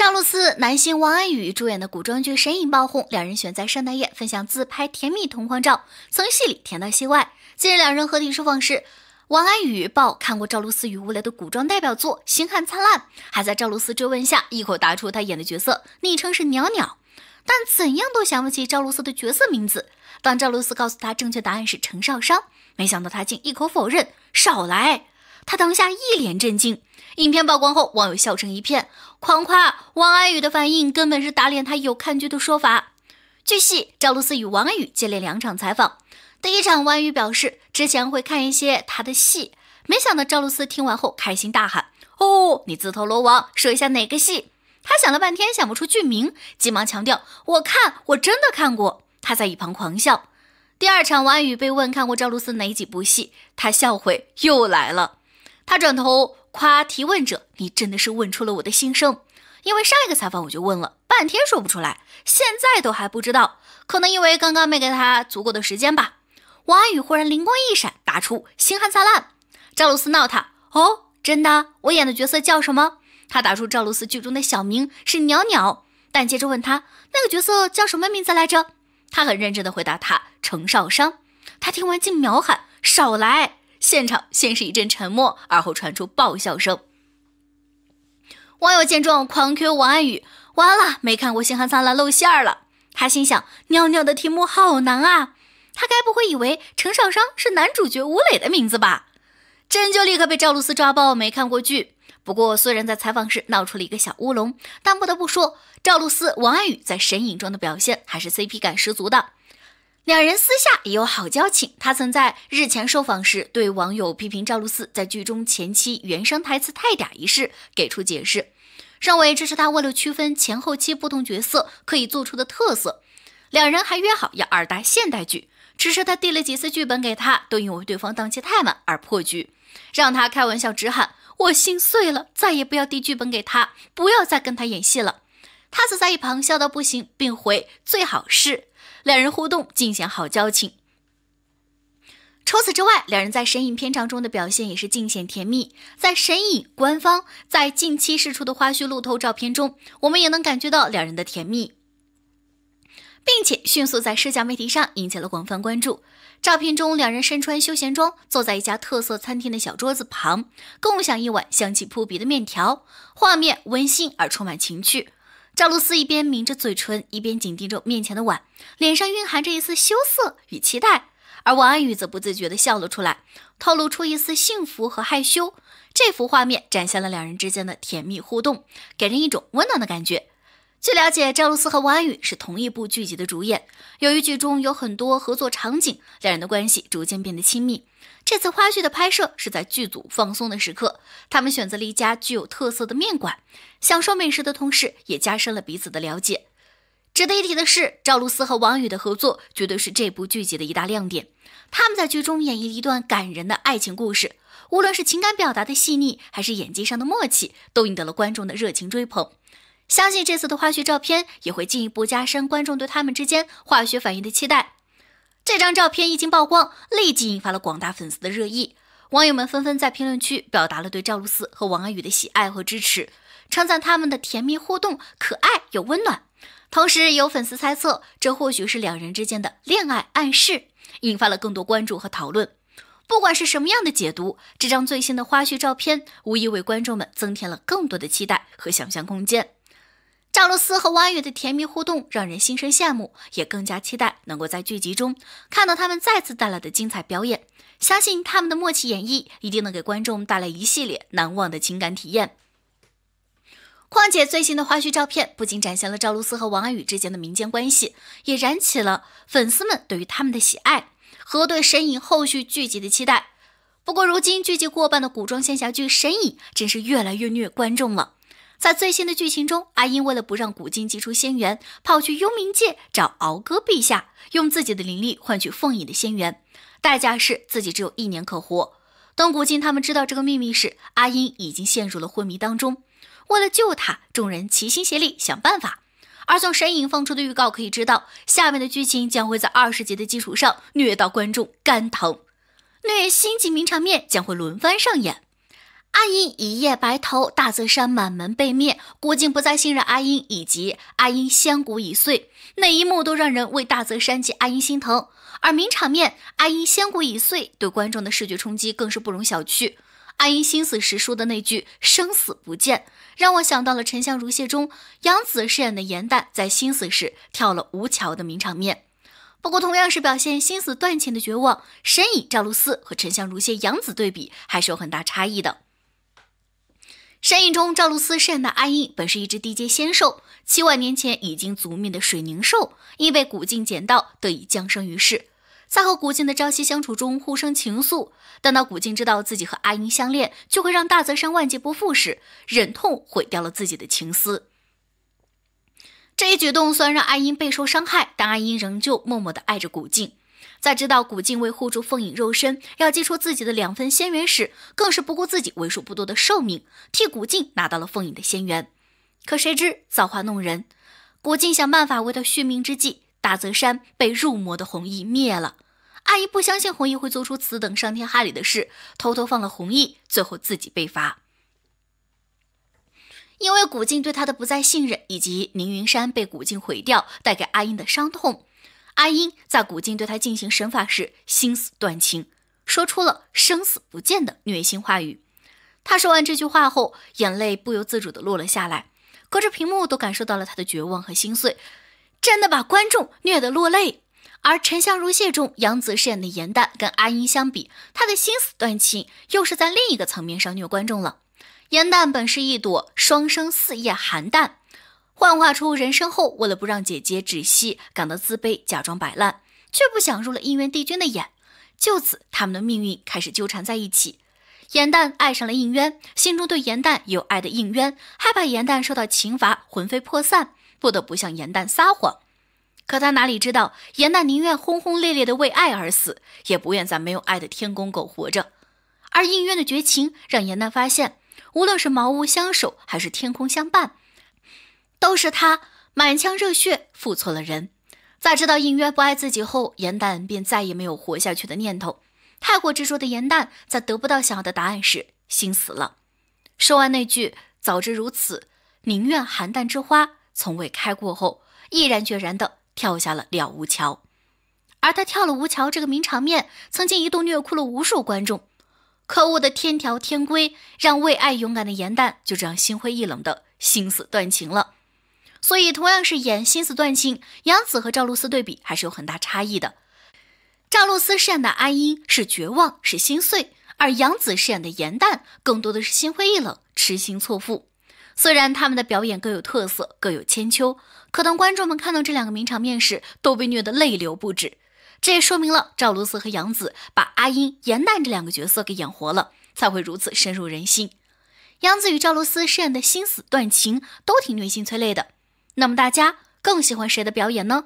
赵露思、男星王安宇主演的古装剧《神隐》爆红，两人选在圣诞夜分享自拍甜蜜同框照，从戏里甜到戏外。近日两人合体受访时，王安宇爆看过赵露思与吴磊的古装代表作《星汉灿烂》，还在赵露思追问下，一口答出他演的角色，昵称是袅袅，但怎样都想不起赵露思的角色名字。当赵露思告诉他正确答案是陈少商，没想到他竟一口否认，少来。他当下一脸震惊。影片曝光后，网友笑成一片，狂夸王安宇的反应根本是打脸他有看剧的说法。据悉，赵露思与王安宇接连两场采访。第一场，王安宇表示之前会看一些他的戏，没想到赵露思听完后开心大喊：“哦，你自投罗网，说一下哪个戏？”他想了半天想不出剧名，急忙强调：“我看，我真的看过。”他在一旁狂笑。第二场，王安宇被问看过赵露思哪几部戏，他笑回又来了。他转头夸提问者：“你真的是问出了我的心声，因为上一个采访我就问了半天说不出来，现在都还不知道，可能因为刚刚没给他足够的时间吧。”王安宇忽然灵光一闪，打出“星汉灿烂”，赵露思闹他：“哦，真的？我演的角色叫什么？”他打出赵露思剧中的小名是“袅袅”，但接着问他那个角色叫什么名字来着？他很认真地回答：“他程少商。”他听完竟秒喊：“少来！”现场先是一阵沉默，而后传出爆笑声。网友见状狂 Q 王安宇：“完了，没看过《星汉灿烂》露馅儿了。”他心想：“尿尿的题目好难啊！”他该不会以为陈少商是男主角吴磊的名字吧？真就立刻被赵露思抓包没看过剧。不过，虽然在采访时闹出了一个小乌龙，但不得不说，赵露思、王安宇在神隐中的表现还是 CP 感十足的。两人私下也有好交情，他曾在日前受访时对网友批评赵露思在剧中前期原声台词太嗲一事给出解释，认为这是他为了区分前后期不同角色可以做出的特色。两人还约好要二搭现代剧，只是他递了几次剧本给他，都因为对方档期太满而破局，让他开玩笑直喊我心碎了，再也不要递剧本给他，不要再跟他演戏了。他则在一旁笑到不行，并回最好是。两人互动尽显好交情。除此之外，两人在神隐片场中的表现也是尽显甜蜜。在神隐官方在近期释出的花絮路透照片中，我们也能感觉到两人的甜蜜，并且迅速在社交媒体上引起了广泛关注。照片中，两人身穿休闲装，坐在一家特色餐厅的小桌子旁，共享一碗香气扑鼻的面条，画面温馨而充满情趣。赵露思一边抿着嘴唇，一边紧盯着面前的碗，脸上蕴含着一丝羞涩与期待；而王安宇则不自觉地笑了出来，透露出一丝幸福和害羞。这幅画面展现了两人之间的甜蜜互动，给人一种温暖的感觉。据了解，赵露思和王安宇是同一部剧集的主演，由于剧中有很多合作场景，两人的关系逐渐变得亲密。这次花絮的拍摄是在剧组放松的时刻，他们选择了一家具有特色的面馆，享受美食的同时也加深了彼此的了解。值得一提的是，赵露思和王宇的合作绝对是这部剧集的一大亮点。他们在剧中演绎了一段感人的爱情故事，无论是情感表达的细腻，还是演技上的默契，都赢得了观众的热情追捧。相信这次的花絮照片也会进一步加深观众对他们之间化学反应的期待。这张照片一经曝光，立即引发了广大粉丝的热议。网友们纷纷在评论区表达了对赵露思和王安宇的喜爱和支持，称赞他们的甜蜜互动可爱又温暖。同时，有粉丝猜测这或许是两人之间的恋爱暗示，引发了更多关注和讨论。不管是什么样的解读，这张最新的花絮照片无疑为观众们增添了更多的期待和想象空间。赵露思和王安宇的甜蜜互动让人心生羡慕，也更加期待能够在剧集中看到他们再次带来的精彩表演。相信他们的默契演绎一定能给观众带来一系列难忘的情感体验。况且最新的花絮照片不仅展现了赵露思和王安宇之间的民间关系，也燃起了粉丝们对于他们的喜爱和对《神隐》后续剧集的期待。不过，如今剧集过半的古装仙侠剧《神隐》真是越来越虐观众了。在最新的剧情中，阿英为了不让古今祭出仙缘，跑去幽冥界找敖哥陛下，用自己的灵力换取凤隐的仙缘，代价是自己只有一年可活。当古今他们知道这个秘密时，阿英已经陷入了昏迷当中。为了救他，众人齐心协力想办法。而从神影放出的预告可以知道，下面的剧情将会在二十集的基础上虐到观众肝疼，虐心级名场面将会轮番上演。阿英一夜白头，大泽山满门被灭，郭靖不再信任阿英，以及阿英仙骨已碎，每一幕都让人为大泽山及阿英心疼。而名场面阿英仙骨已碎对观众的视觉冲击更是不容小觑。阿英心死时说的那句生死不见，让我想到了《沉香如屑》中杨紫饰演的颜淡在心死时跳了吴桥的名场面。不过同样是表现心死断情的绝望，神怡赵露思和《沉香如屑》杨紫对比还是有很大差异的。山影中，赵露思饰演的阿音本是一只低阶仙兽，七万年前已经族灭的水凝兽，因被古镜捡到，得以降生于世。在和古镜的朝夕相处中，互生情愫。等到古镜知道自己和阿音相恋，就会让大泽山万劫不复时，忍痛毁掉了自己的情思。这一举动虽然让阿英备受伤害，但阿英仍旧默默的爱着古静。在知道古静为护住凤影肉身，要祭出自己的两分仙元时，更是不顾自己为数不多的寿命，替古静拿到了凤影的仙元。可谁知造化弄人，古静想办法为他续命之际，大泽山被入魔的红衣灭了。阿姨不相信红衣会做出此等伤天害理的事，偷偷放了红衣，最后自己被罚。因为古静对他的不再信任，以及凌云山被古静毁掉，带给阿英的伤痛。阿英在古今对他进行神法时，心死断情，说出了生死不见的虐心话语。他说完这句话后，眼泪不由自主的落了下来，隔着屏幕都感受到了他的绝望和心碎，真的把观众虐得落泪。而《沉香如屑》中，杨紫饰演的严淡跟阿英相比，他的心死断情又是在另一个层面上虐观众了。严淡本是一朵双生四叶寒淡，幻化出人身后，为了不让姐姐止息感到自卑，假装摆烂，却不想入了应渊帝君的眼。就此，他们的命运开始纠缠在一起。颜淡爱上了应渊，心中对颜淡有爱的应渊，害怕颜淡受到刑罚，魂飞魄散，不得不向颜淡撒谎。可他哪里知道，颜淡宁愿轰轰烈烈的为爱而死，也不愿在没有爱的天宫苟活着。而应渊的绝情，让颜淡发现，无论是茅屋相守，还是天空相伴。都是他满腔热血付错了人，在知道隐约不爱自己后，严旦便再也没有活下去的念头。太过执着的严旦，在得不到想要的答案时，心死了。说完那句“早知如此，宁愿寒淡之花从未开过”后，毅然决然地跳下了了无桥。而他跳了无桥这个名场面，曾经一度虐哭了无数观众。可恶的天条天规，让为爱勇敢的严旦就这样心灰意冷的心死断情了。所以，同样是演心思断情，杨紫和赵露思对比还是有很大差异的。赵露思饰演的阿英是绝望，是心碎，而杨紫饰演的颜淡更多的是心灰意冷、痴心错付。虽然他们的表演各有特色，各有千秋，可当观众们看到这两个名场面时，都被虐得泪流不止。这也说明了赵露思和杨紫把阿英、颜淡这两个角色给演活了，才会如此深入人心。杨紫与赵露思饰演的心死断情都挺虐心催泪的。那么大家更喜欢谁的表演呢？